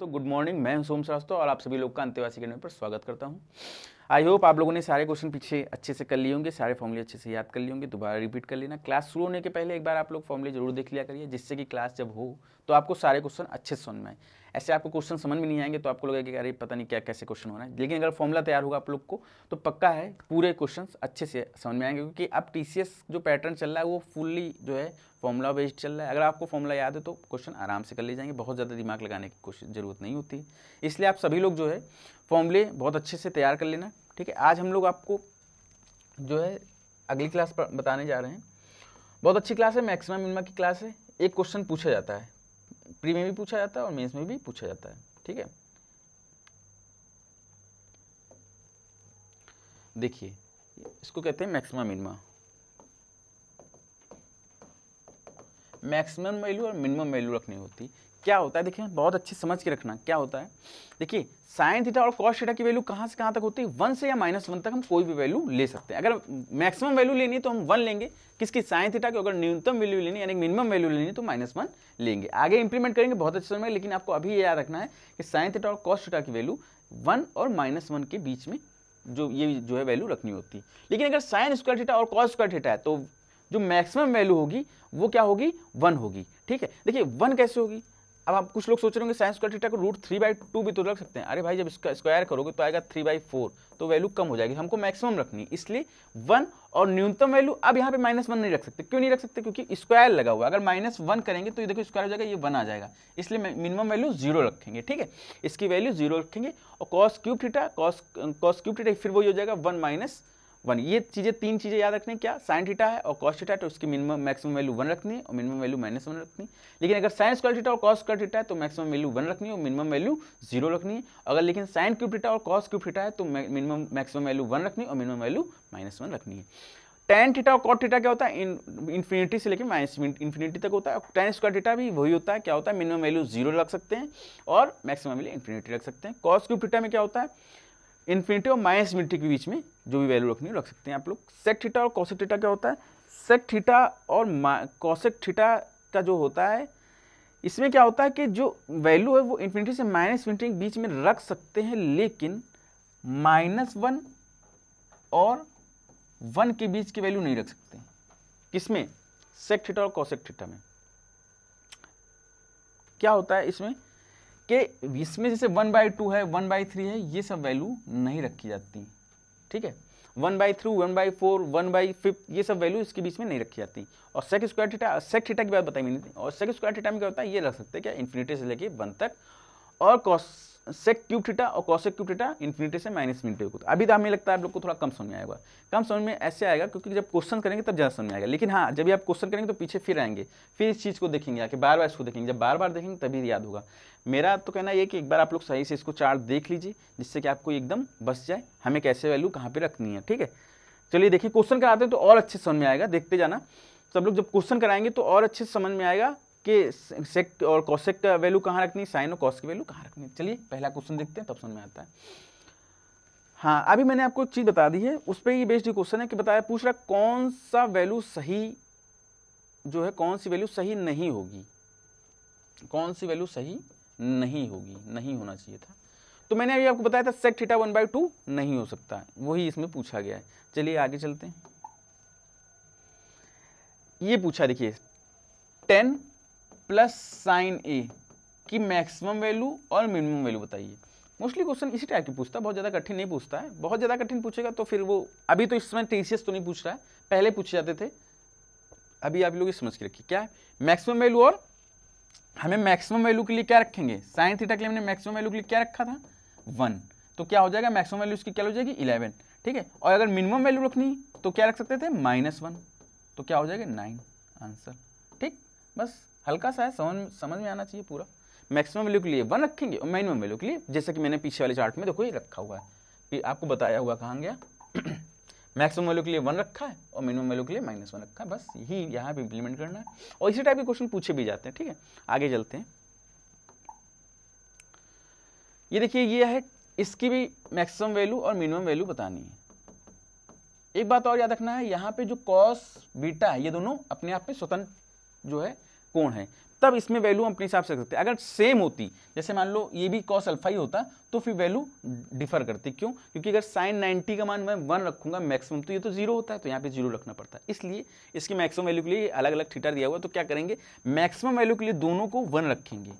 दोस्तों good morning मैं हूं सोम श्रास्तों और आप सभी लोग का अंतवासी अकेडमी पर स्वागत करता हूं आई होप आप लोगों ने सारे क्वेश्चन पीछे अच्छे से कर लिए होंगे सारे फॉर्मूले अच्छे से याद कर लिए होंगे दोबारा रिपीट कर लेना क्लास शुरू होने के पहले एक बार आप लोग फॉर्मूले जरूर देख लिया करिए जिससे कि क्लास जब हो तो आपको सारे क्वेश्चन अच्छे से सुनना है ऐसे आपको क्वेश्चन समझ में नहीं आएंगे तो आपको लगेगा कि अरे पता नहीं क्या कैसे क्वेश्चन हो रहा है लेकिन अगर फॉर्मूला तैयार होगा आप लोग को तो पक्का है पूरे क्वेश्चन अच्छे से समझ में आएंगे क्योंकि अब टी जो पैटर्न चल रहा है वो फुल्ली जो है फॉर्मूला बेस्ड चल रहा है अगर आपको फॉर्मूला याद है तो क्वेश्चन आराम से कर ले जाएंगे बहुत ज़्यादा दिमाग लगाने की कोशिश जरूरत नहीं होती इसलिए आप सभी लोग जो है फॉर्मूले बहुत अच्छे से तैयार कर लेना ठीक है आज हम लोग आपको जो है अगली क्लास पर बताने जा रहे हैं बहुत अच्छी क्लास है मैक्सिमम इनमा की क्लास है एक क्वेश्चन पूछा जाता है प्री में भी पूछा जाता है और मेंस में भी पूछा जाता है ठीक है देखिए इसको कहते हैं मैक्सिमा मिनिमा मैक्सिमम वैल्यू और मिनिमम वैल्यू रखनी होती क्या होता है देखिए बहुत अच्छे समझ के रखना क्या होता है देखिए साइन थीटा और कॉस थीटा की वैल्यू कहाँ से कहाँ तक होती है वन से या माइनस वन तक हम कोई भी वैल्यू ले सकते हैं अगर मैक्सिमम वैल्यू लेनी है तो हम वन लेंगे किसकी साइन थीटा की अगर न्यूनतम वैल्यू लेनी यानी मिनिमम वैल्यू लेनी तो माइनस वन लेंगे आगे इंप्लीमेंट करेंगे बहुत अच्छे समय लेकिन आपको अभी याद रखना है कि साइन थीटा और कॉस थीटा की वैल्यू वन और माइनस वन के बीच में जो ये जो है वैल्यू रखनी होती है लेकिन अगर साइन स्क्वायर थीटा और कॉस स्क्वायर थीटा है तो जो मैक्सिमम वैल्यू होगी वो क्या होगी वन होगी ठीक है देखिए वन कैसे होगी अब आप कुछ लोग सोच रहे होंगे साइंस स्क्वायर थीटा को रूट थ्री बाई टू भी तो रख सकते हैं अरे भाई जब इसका स्क्वायर करोगे तो आएगा थ्री बाई फोर तो वैल्यू कम हो जाएगी हमको मैक्सिमम रखनी इसलिए वन और न्यूनतम वैल्यू अब यहाँ पे माइनस वन नहीं रख सकते क्यों नहीं रख सकते क्योंकि स्क्वायर लगा हुआ अगर माइनस वन करेंगे तो ये देखो स्क्वायर हो जाएगा ये वन आ जाएगा इसलिए मिनिमम वैल्यू जीरो रखेंगे ठीक है इसकी वैल्यू जीरो रखेंगे और cos cube theta cos cos cube theta फिर वही हो जाएगा वन माइनस वन ये चीज़ें तीन चीज़ें याद रखनी क्या साइन थीटा है और कॉस थीटा है तो उसकी मिनिमम मैक्सिमम वैल्यू वन रखनी है और मिनिमम वैल्यू माइनस वन रखनी लेकिन अगर साइन स्क्वायर थीटा और कॉस स्क्वायर थीटा है तो मैक्सिमम वैल्यू वन रखनी है और मिनिमम वैल्यू जीरो रखनी है अगर लेकिन साइन क्यूब थीटा और कॉस क्यूब थीटा है तो मिनिमम मैक्सिमम वैल्यू वन रखनी और मिनिमम वैल्यू माइनस वन रखनी है टेन थीटा और कॉट थीटा क्या होता है इन्फिनिटी से लेकर माइनस इन्फिनिटी तक होता है टेन स्क्वायर थीटा भी वही होता है क्या होता है मिनिमम वैल्यू जीरो रख सकते हैं और मैक्सिमम वैल्यू इन्फिनिटी रख सकते हैं कॉस क्यूब थीटा में क्या होता है इन्फिनिटी और माइनस इन्फिनिटी के बीच में जो भी वैल्यू रखनी रख सकते हैं आप लोग सेक थीटा और कौशिक थीटा क्या होता है सेक थीटा और कौशिक थीटा का जो होता है इसमें क्या होता है कि जो वैल्यू है वो इन्फिनिटी से माइनस इन्फिनिटी के बीच में रख सकते हैं लेकिन माइनस वन और वन के बीच की वैल्यू नहीं रख सकते किसमें सेक थीटा और कौशिक थीटा में क्या होता है इसमें कि इसमें जैसे वन बाई टू है वन बाई थ्री है ये सब वैल्यू नहीं रखी जाती ठीक है one by through one by four one by fifth ये सब वैल्यू इसके बीच में नहीं रखी जाती और sec square theta sec theta की बात बताई मैंने थी और सेक स्क्वायर थीटा में क्या होता है ये रख सकते हैं क्या इन्फिनिटी से लेके वन तक और कॉस सेक क्यूब थीटा और कॉसेक क्यूब थीटा इन्फिनिटी से माइनस इन्फिनिटी को अभी तो हमें लगता है आप लोग को थोड़ा कम समझ में आएगा कम समझ में ऐसे आएगा क्योंकि जब क्वेश्चन करेंगे तब ज़्यादा समझ में आएगा लेकिन हाँ जब भी आप क्वेश्चन करेंगे तो पीछे फिर आएंगे फिर इस चीज़ को देखेंगे आके बार बार इसको देखेंगे जब बार बार देखेंगे तभी याद होगा मेरा तो कहना ये कि एक बार आप लोग सही से इसको चार्ट देख लीजिए जिससे कि आपको एकदम बस जाए हमें कैसे वैल्यू कहाँ पे रखनी है ठीक है चलिए देखिए क्वेश्चन कराते हैं तो और अच्छे समझ में आएगा देखते जाना सब लोग जब क्वेश्चन कराएंगे तो और अच्छे समझ में आएगा कि सेक्ट और कॉसेक का वैल्यू कहाँ रखनी है साइन और कॉस की वैल्यू कहाँ रखनी चलिए पहला क्वेश्चन देखते हैं तब समझ में आता है हाँ अभी मैंने आपको एक चीज़ बता दी है उस पर ये बेस्ड क्वेश्चन है कि बताया पूछ रहा कौन सा वैल्यू सही जो है कौन सी वैल्यू सही नहीं होगी कौन सी वैल्यू सही नहीं होगी नहीं होना चाहिए था तो मैंने अभी आपको बताया था sec theta one by two नहीं हो सकता वही इसमें पूछा गया है चलिए आगे चलते हैं ये पूछा देखिए टेन प्लस साइन ए की मैक्सिमम वैल्यू और मिनिमम वैल्यू बताइए मोस्टली क्वेश्चन इसी टाइप की पूछता है बहुत ज़्यादा कठिन नहीं पूछता है बहुत ज़्यादा कठिन पूछेगा तो फिर वो अभी तो इस समय टी तो नहीं पूछ रहा है पहले पूछे जाते थे अभी आप लोग ये समझ के रखिए क्या है मैक्सिमम वैल्यू और हमें मैक्सिमम वैल्यू के लिए क्या रखेंगे साइन थीटा के लिए हमने मैक्सिमम वैल्यू के लिए क्या रखा था वन तो क्या हो जाएगा मैक्सिमम वैल्यू इसकी क्या हो जाएगी इलेवन ठीक है और अगर मिनिमम वैल्यू रखनी तो क्या रख सकते थे माइनस वन तो क्या हो जाएगा नाइन आंसर ठीक बस हल्का सा है समझ समझ में आना चाहिए पूरा मैक्सिमम वैल्यू के लिए वन रखेंगे और मिनिमम वैल्यू के लिए जैसे कि मैंने पीछे वाले चार्ट में देखो ये रखा हुआ है आपको बताया हुआ कहाँ गया मैक्सिमम वैल्यू के लिए वन रखा है और मिनिमम वैल्यू के लिए माइनस वन रखा है बस यही यहाँ पे इंप्लीमेंट करना है और इसी टाइप के क्वेश्चन पूछे भी जाते हैं ठीक है आगे चलते हैं ये देखिए ये है इसकी भी मैक्सिमम वैल्यू और मिनिमम वैल्यू बतानी है एक बात और याद रखना है यहाँ पे जो कॉस बीटा है ये दोनों अपने आप में स्वतंत्र जो है कोण है तब इसमें वैल्यू हम अपने हिसाब से सकते हैं अगर सेम होती जैसे मान लो ये भी कॉस अल्फा ही होता तो फिर वैल्यू डिफर करती क्यों क्योंकि अगर साइन 90 का मान मैं वन रखूंगा मैक्सिमम तो ये तो जीरो होता है तो यहाँ पे जीरो रखना पड़ता है इसलिए इसकी मैक्सिमम वैल्यू के लिए अलग अलग थीटा दिया हुआ तो क्या करेंगे मैक्सिमम वैल्यू के लिए दोनों को वन रखेंगे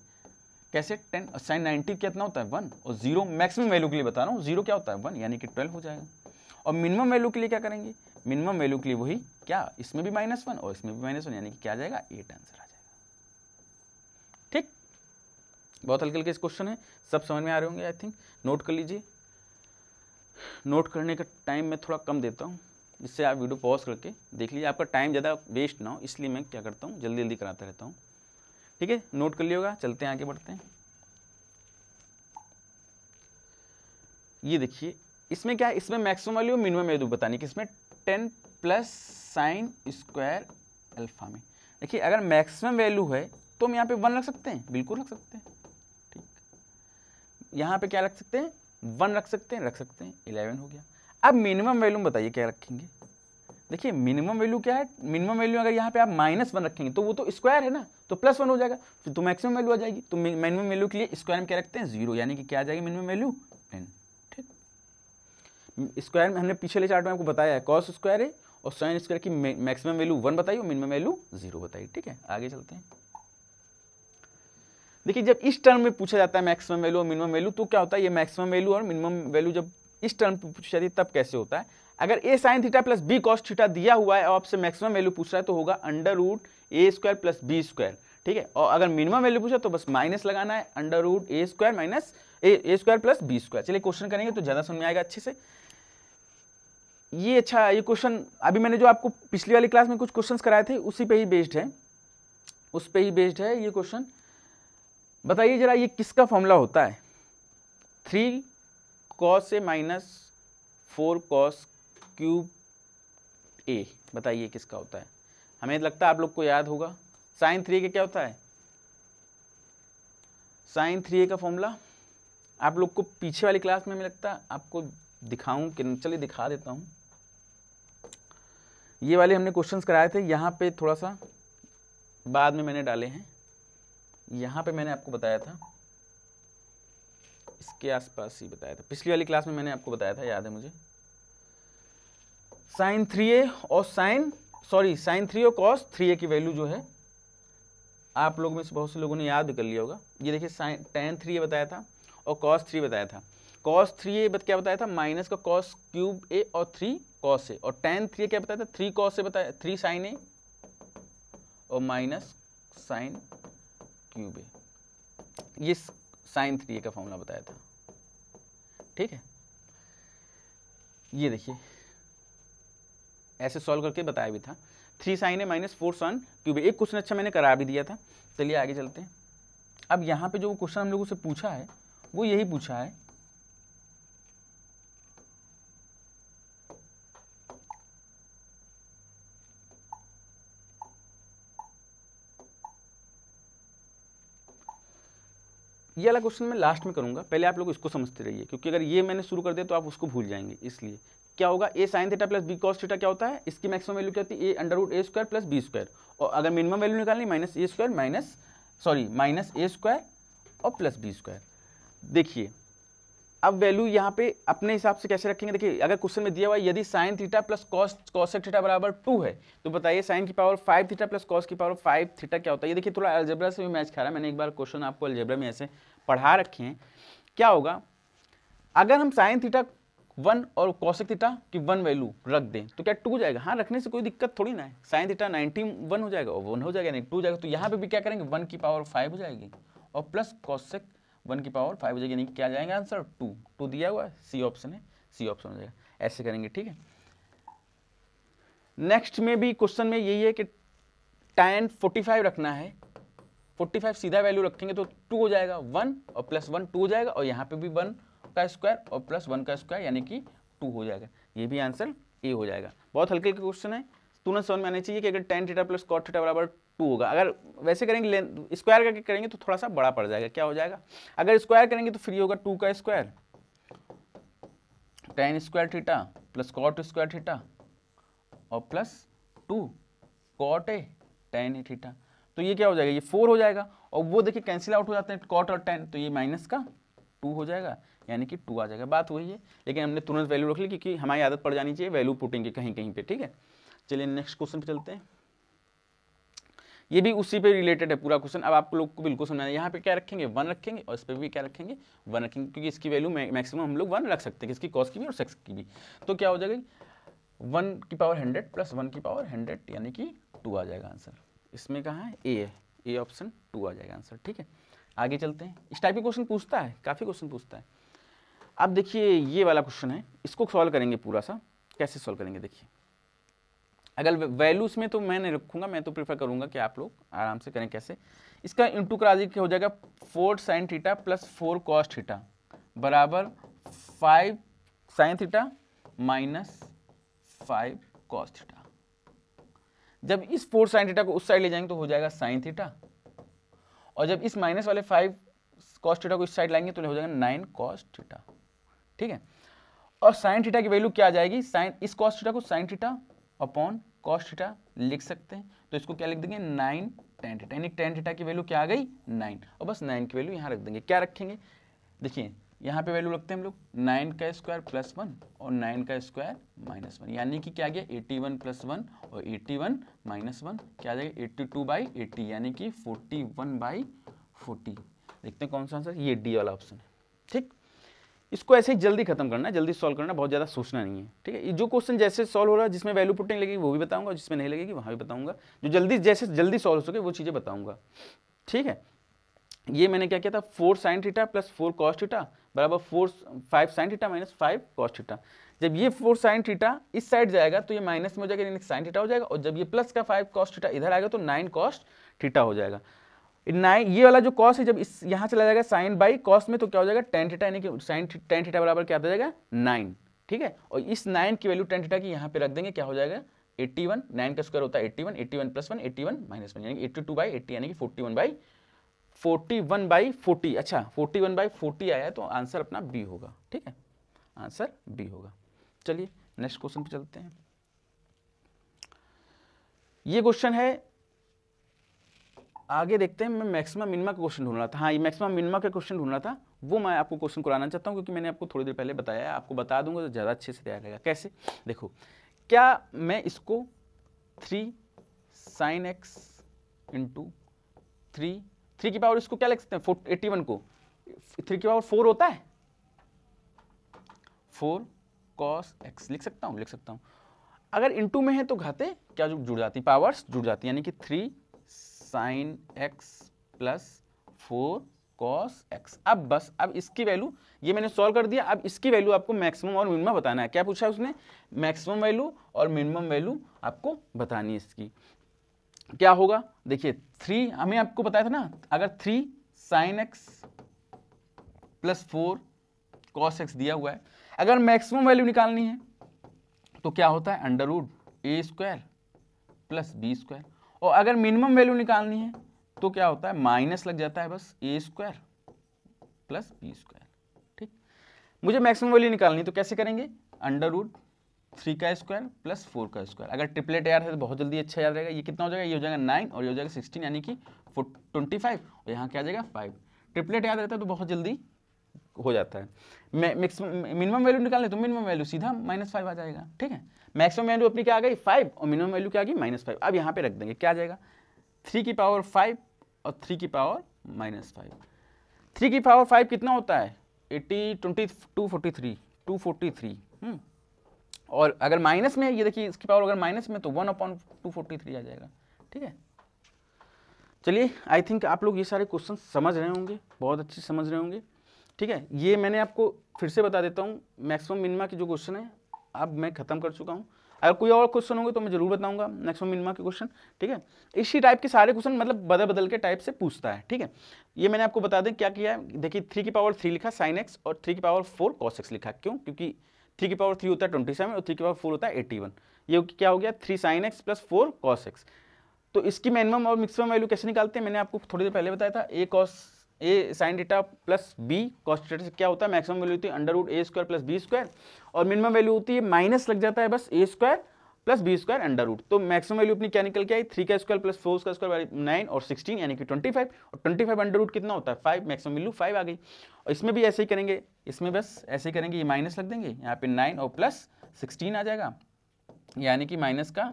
कैसे टेन साइन नाइन्टी कितना होता है वन और जीरो मैक्सिमम वैल्यू के लिए बता रहा हूँ जीरो क्या होता है वन यानी कि ट्वेल्व हो जाएगा और मिनिमम वैल्यू के लिए क्या करेंगे मिनिमम वैल्यू के लिए वही क्या इसमें भी माइनस वन और इसमें भी माइनस वन यानी कि क्या जाएगा एट आंसर आ जाएगा बहुत हल्के हल्के क्वेश्चन है सब समझ में आ रहे होंगे आई थिंक नोट कर लीजिए नोट करने का टाइम मैं थोड़ा कम देता हूँ जिससे आप वीडियो पॉज करके देख लीजिए आपका टाइम ज़्यादा वेस्ट ना हो इसलिए मैं क्या करता हूँ जल्दी जल्दी कराता रहता हूँ ठीक है नोट कर लिएगा चलते हैं आगे बढ़ते हैं ये देखिए इसमें क्या है इसमें मैक्सिमम वैल्यू मिनिमम वैल्यू बताने कि इसमें ten plus sine square alpha में देखिए अगर मैक्सिमम वैल्यू है तो हम यहाँ पे वन रख सकते हैं बिल्कुल रख सकते हैं यहाँ पे क्या रख सकते हैं वन रख सकते हैं रख सकते हैं इलेवन हो गया अब मिनिमम वैल्यू बताइए क्या रखेंगे देखिए मिनिमम वैल्यू क्या है मिनिमम वैल्यू अगर यहाँ पे आप माइनस वन रखेंगे तो वो तो स्क्वायर है ना तो प्लस वन हो जाएगा फिर तो मैक्सिमम वैल्यू आ जाएगी तो मिनिमम वैल्यू के लिए स्क्वायर में क्या रखते हैं जीरो यानी कि क्या आ जाएगी मिनिमम वैल्यू टेन ठीक स्क्वायर में हमने पिछले चार्ट में आपको बताया है कॉस स्क्वायर है और साइन स्क्वायर की मैक्सिमम वैल्यू वन बताइए मिनिमम वैल्यू जीरो बताइए ठीक है आगे चलते हैं देखिए जब इस टर्म में पूछा जाता है मैक्सिमम वैल्यू और मिनिमम वैल्यू तो क्या होता है ये मैक्सिमम वैल्यू और मिनिमम वैल्यू जब इस टर्म पर पूछी जाती है तब कैसे होता है अगर A sine theta plus B cos theta दिया हुआ है और आपसे मैक्सिमम वैल्यू पूछ रहा है तो होगा under root A square plus B square ठीक है और अगर मिनिमम वैल्यू पूछा तो बस माइनस लगाना है under root A square minus A square plus B square चलिए क्वेश्चन करेंगे तो ज़्यादा समझ में आएगा अच्छे से ये अच्छा ये क्वेश्चन अभी मैंने जो आपको पिछली वाली क्लास में कुछ क्वेश्चंस कराए थे उसी पे ही बेस्ड है उस पे ही बेस्ड है ये क्वेश्चन बताइए जरा ये किसका फॉर्मूला होता है three cos A minus four cos cube A बताइए किसका होता है हमें लगता है आप लोग को याद होगा साइन थ्री का क्या होता है साइन थ्री ए का फॉर्मूला आप लोग को पीछे वाली क्लास में हमें लगता है आपको दिखाऊं कि चलिए दिखा देता हूँ ये वाले हमने क्वेश्चंस कराए थे यहाँ पे थोड़ा सा बाद में मैंने डाले हैं यहाँ पे मैंने आपको बताया था इसके आसपास ही बताया था पिछली वाली क्लास में मैंने आपको बताया था याद है मुझे साइन थ्री ए और साइन सॉरी साइन थ्री और कॉस थ्री ए की वैल्यू जो है आप लोग में से बहुत से लोगों ने याद कर लिया होगा ये देखिए साइन टेन थ्री ए बताया था और कॉस थ्री बताया था कॉस थ्री ए क्या बताया था माइनस का कॉस क्यूब ए और थ्री कॉस ए और टेन थ्री क्या बताया था थ्री कॉस ए बताया थ्री साइन ए और माइनस साइन क्यूब ए ये साइन थ्री का फॉर्मूला बताया था ठीक है ये देखिए ऐसे सॉल्व करके बताया भी था three sine A minus four sine cube एक क्वेश्चन अच्छा मैंने करा भी दिया था चलिए आगे चलते हैं अब यहाँ पे जो क्वेश्चन हम लोगों से पूछा है वो यही पूछा है ये वाला क्वेश्चन मैं लास्ट में करूँगा पहले आप लोग इसको समझते रहिए क्योंकि अगर ये मैंने शुरू कर दिया तो आप उसको भूल जाएंगे इसलिए क्या होगा A sine theta plus B cos theta क्या होता है इसकी मैक्सिमम वैल्यू क्या होती है A under root A square plus B square और अगर मिनिमम वैल्यू निकालनी minus A square minus sorry minus A square और प्लस बी स्क्वायर देखिए अब वैल्यू यहाँ पे अपने हिसाब से कैसे रखेंगे देखिए अगर क्वेश्चन में दिया हुआ है यदि sine theta plus cos theta बराबर टू है तो बताइए साइन की power five theta plus cos की पावर फाइव थीटा क्या होता है ये देखिए थोड़ा अल्जेब्रा से भी मैच खा रहा है मैंने एक बार क्वेश्चन आपको अल्जेब्रा में ऐसे पढ़ा रखे हैं क्या होगा अगर हम साइन थीटा वन और कौशिक थीटा की वन वैल्यू रख दें तो क्या टू जाएगा हाँ रखने से कोई दिक्कत थोड़ी ना है साइन थीटा नाइनटी वन हो जाएगा और वन हो जाएगा नहीं टू जाएगा तो यहाँ पे भी क्या करेंगे वन की पावर फाइव हो जाएगी और प्लस कौशिक वन की पावर फाइव हो जाएगी यानी क्या जाएगा आंसर टू टू दिया हुआ है सी ऑप्शन है सी ऑप्शन हो जाएगा ऐसे करेंगे ठीक है नेक्स्ट में भी क्वेश्चन में यही है कि टेन फोर्टी फाइव रखना है फोर्टी फाइव सीधा वैल्यू रखेंगे तो टू हो जाएगा वन और प्लस वन टू हो जाएगा और यहाँ पे भी वन का स्क्वायर और प्लस वन का स्क्वायर यानी कि टू हो जाएगा ये भी आंसर ए हो जाएगा बहुत हल्के हल्के क्वेश्चन है तुरंत समझ में आना चाहिए कि अगर tan theta plus cot theta बराबर टू होगा अगर वैसे करेंगे स्क्वायर करके करेंगे तो थोड़ा सा बड़ा पड़ जाएगा क्या हो जाएगा अगर स्क्वायर करेंगे तो फिर होगा टू का square tan square theta plus cot square theta और plus two cot A tan A theta तो ये क्या हो जाएगा ये फोर हो जाएगा और वो देखिए कैंसिल आउट हो जाते हैं कॉट और टेन तो ये माइनस का टू हो जाएगा यानी कि टू आ जाएगा बात वही है लेकिन हमने तुरंत वैल्यू रख ली क्योंकि हमारी आदत पड़ जानी चाहिए वैल्यू पुटिंग की कहीं कहीं पे ठीक है चलिए नेक्स्ट क्वेश्चन पे चलते हैं ये भी उसी पे रिलेटेड है पूरा क्वेश्चन अब आप लोग को बिल्कुल समझना है यहाँ पे क्या रखेंगे वन रखेंगे और इस पर भी क्या रखेंगे वन रखेंगे क्योंकि इसकी वैल्यू मैक्सिमम हम लोग वन रख सकते हैं इसकी कॉस की भी और सेक्स की भी तो क्या हो जाएगा वन की पावर हंड्रेड प्लस वन की पावर हंड्रेड यानी कि टू आ जाएगा आंसर इसमें कहाँ है ए है ए ऑप्शन टू आ जाएगा आंसर ठीक है आगे चलते हैं इस टाइप के क्वेश्चन पूछता है काफ़ी क्वेश्चन पूछता है अब देखिए ये वाला क्वेश्चन है इसको सॉल्व करेंगे पूरा सा कैसे सॉल्व करेंगे देखिए अगर वैल्यूज में तो मैं नहीं रखूंगा मैं तो प्रीफर करूंगा कि आप लोग आराम से करें कैसे इसका इंटू करा हो जाएगा four sine theta plus four cos theta बराबर five sine theta minus five cos theta जब इस फोर साइन थीटा को उस साइड ले जाएंगे तो हो जाएगा साइन थीटा और जब इस माइनस वाले फाइव कॉस थीटा को इस साइड लाएंगे तो हो जाएगा नाइन कॉस थीटा ठीक है और साइन थीटा की वैल्यू क्या आ जाएगी साइन इस कॉस्टा थीटा को sine theta upon cos theta लिख सकते हैं तो इसको क्या लिख देंगे नाइन टेन थीटा यानी टेन थीटा की वैल्यू क्या आ गई नाइन और बस नाइन की वैल्यू यहाँ रख देंगे क्या रखेंगे देखिए यहाँ पे वैल्यू रखते हैं हम लोग नाइन का स्क्वायर प्लस वन और नाइन का स्क्वायर माइनस वन यानी कि क्या आ गया एटी वन प्लस वन और एटी वन माइनस वन क्या आ जाएगा एट्टी टू बाई एटी यानी कि फोर्टी वन बाई फोर्टी देखते हैं कौन सा आंसर ये डी वाला ऑप्शन है ठीक इसको ऐसे ही जल्दी खत्म करना है जल्दी सॉल्व करना बहुत ज़्यादा सोचना नहीं है ठीक है जो क्वेश्चन जैसे सॉल्व हो रहा है जिसमें वैल्यू पुटिंग लगेगी वो भी बताऊंगा जिसमें नहीं लगेगी वहाँ भी बताऊंगा जो जल्दी जैसे जल्दी सॉल्व हो सके वो चीज़ें बताऊंगा ठीक है ये मैंने क्या किया था four sine theta plus four cos theta बराबर four five sine theta minus five cos theta जब ये फोर साइन थीटा इस साइड जाएगा तो ये माइनस में हो जाएगा यानी साइन थीटा हो जाएगा और जब ये प्लस का फाइव कॉस्ट थीटा इधर आएगा तो नाइन कॉस्ट थीटा हो जाएगा नाइन ये वाला जो कॉस है जब इस यहाँ चला जाएगा साइन बाई कॉस में तो क्या हो जाएगा टेन थीटा यानी कि साइन टेन थीटा बराबर क्या आ जाएगा नाइन ठीक है और इस नाइन की वैल्यू टेन थीटा की यहाँ पे रख देंगे क्या हो जाएगा एट्टी वन नाइन का स्क्वायर होता है eighty one eighty one plus one eighty one minus one यानी एट्टी टू बाई एट्टी यानी कि forty one by forty one by forty अच्छा फोर्टी वन बाई फोर्टी आया है तो आंसर अपना बी होगा ठीक है आंसर बी होगा चलिए नेक्स्ट क्वेश्चन पे चलते हैं ये क्वेश्चन है आगे देखते हैं मैं मैक्सिमम मिनिमा का क्वेश्चन ढूंढ रहा था हाँ ये मैक्सिमम मिनिमा का क्वेश्चन ढूंढ रहा था वो मैं आपको क्वेश्चन कराना चाहता हूँ क्योंकि मैंने आपको थोड़ी देर पहले बताया है आपको बता दूंगा तो ज़्यादा अच्छे से तैयार रहेगा कैसे देखो क्या मैं इसको three sine X into three three की पावर इसको क्या लिख सकते हैं एट्टी वन को थ्री की पावर फोर होता है फोर कॉस एक्स लिख सकता हूँ लिख सकता हूँ अगर इंटू में है तो घाते क्या जुड़ जाती पावर्स जुड़ जाती यानी कि three sine X plus four cos X अब बस अब इसकी वैल्यू ये मैंने सॉल्व कर दिया अब इसकी वैल्यू आपको मैक्सिमम और मिनिमम बताना है क्या पूछा है उसने मैक्सिमम वैल्यू और मिनिमम वैल्यू आपको बतानी है इसकी क्या होगा देखिए थ्री हमें आपको बताया था ना अगर three sine X plus four cos X दिया हुआ है अगर मैक्सिमम वैल्यू निकालनी है तो क्या होता है under A square plus B square और अगर मिनिमम वैल्यू निकालनी है तो क्या होता है माइनस लग जाता है बस A square plus B square ठीक मुझे मैक्सिमम वैल्यू निकालनी तो कैसे करेंगे अंडर रूट थ्री का स्क्वायर प्लस फोर का स्क्वायर अगर ट्रिपलेट यार है तो बहुत जल्दी अच्छा याद रहेगा ये कितना हो जाएगा ये हो जाएगा नाइन और ये हो जाएगा सिक्सटीन यानी कि ट्वेंटी फाइव और यहाँ क्या आ जाएगा फाइव ट्रिपलेट याद रहता है तो बहुत जल्दी हो जाता है मिनिमम वैल्यू निकालने तो मिनिमम वैल्यू सीधा माइनस फाइव आ जाएगा ठीक है मैक्सिमम वैल्यू अपनी क्या आ गई फाइव और मिनिमम वैल्यू क्या आ गई माइनस फाइव अब यहाँ पे रख देंगे क्या आ जाएगा थ्री की पावर फाइव और थ्री की पावर माइनस फाइव थ्री की पावर फाइव कितना होता है eighty twenty two forty three two forty three और अगर माइनस में ये देखिए इसकी पावर अगर माइनस में तो one upon two forty three आ जाएगा ठीक है चलिए आई थिंक आप लोग ये सारे क्वेश्चन समझ रहे होंगे बहुत अच्छे समझ रहे होंगे ठीक है ये मैंने आपको फिर से बता देता हूँ मैक्सिमम मिनिमा की जो क्वेश्चन है अब मैं खत्म कर चुका हूँ अगर कोई और क्वेश्चन होंगे तो मैं जरूर बताऊंगा मैक्सिमम मिनिमा के क्वेश्चन ठीक है इसी टाइप के सारे क्वेश्चन मतलब बदल बदल के टाइप से पूछता है ठीक है ये मैंने आपको बता दें क्या किया है देखिए थ्री की पावर थ्री लिखा साइन एक्स और थ्री की पावर फोर कॉस एक्स लिखा क्यों क्योंकि थ्री की पावर थ्री होता है ट्वेंटी सेवन और थ्री की पावर फोर होता है एट्टी वन ये क्या हो गया three sine X plus four cos X तो इसकी मिनिमम और मैक्सिमम वैल्यू कैसे निकालते हैं मैंने आपको थोड़ी देर पहले बताया था A cos A sine theta plus B cos theta से क्या होता है मैक्सिमम वैल्यू होती है under root A square plus B square और मिनिमम वैल्यू होती है माइनस लग जाता है बस A square plus B square under root तो मैक्सिमम वैल्यू अपनी क्या निकल के आई थ्री का स्क्वायर प्लस फोर का स्क्वायर नाइन और सिक्सटीन यानी कि ट्वेंटी फाइव और ट्वेंटी फाइव अंडर रूट कितना होता है फाइव मैक्सिमम वैल्यू फाइव आ गई और इसमें भी ऐसे ही करेंगे इसमें बस ऐसे ही करेंगे ये माइनस लग देंगे यहाँ पे नाइन और प्लस सिक्सटीन आ जाएगा यानी कि माइनस का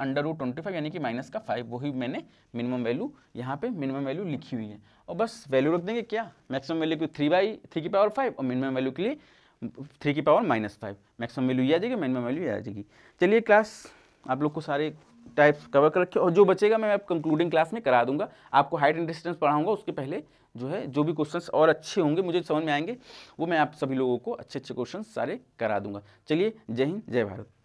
अंडर रूट ट्वेंटी फाइव यानी कि माइनस का फाइव वही मैंने मिनिमम वैल्यू यहाँ पे मिनिमम वैल्यू लिखी हुई है और बस वैल्यू रख देंगे क्या मैक्सिमम वैल्यू की थ्री बाई थ्री की पावर फाइव और मिनिमम वैल्यू के लिए थ्री की power minus five maximum value ये आ जाएगी मिनिमम वैल्यू ये आ जाएगी चलिए क्लास आप लोग को सारे टाइप्स कवर कर रखे और जो बचेगा मैं आप कंक्लूडिंग क्लास में करा दूंगा आपको हाइट एंड डिस्टेंस पढ़ाऊंगा उसके पहले जो है जो भी क्वेश्चंस और अच्छे होंगे मुझे समझ में आएंगे वो मैं आप सभी लोगों को अच्छे अच्छे क्वेश्चंस सारे करा दूंगा चलिए जय हिंद जय भारत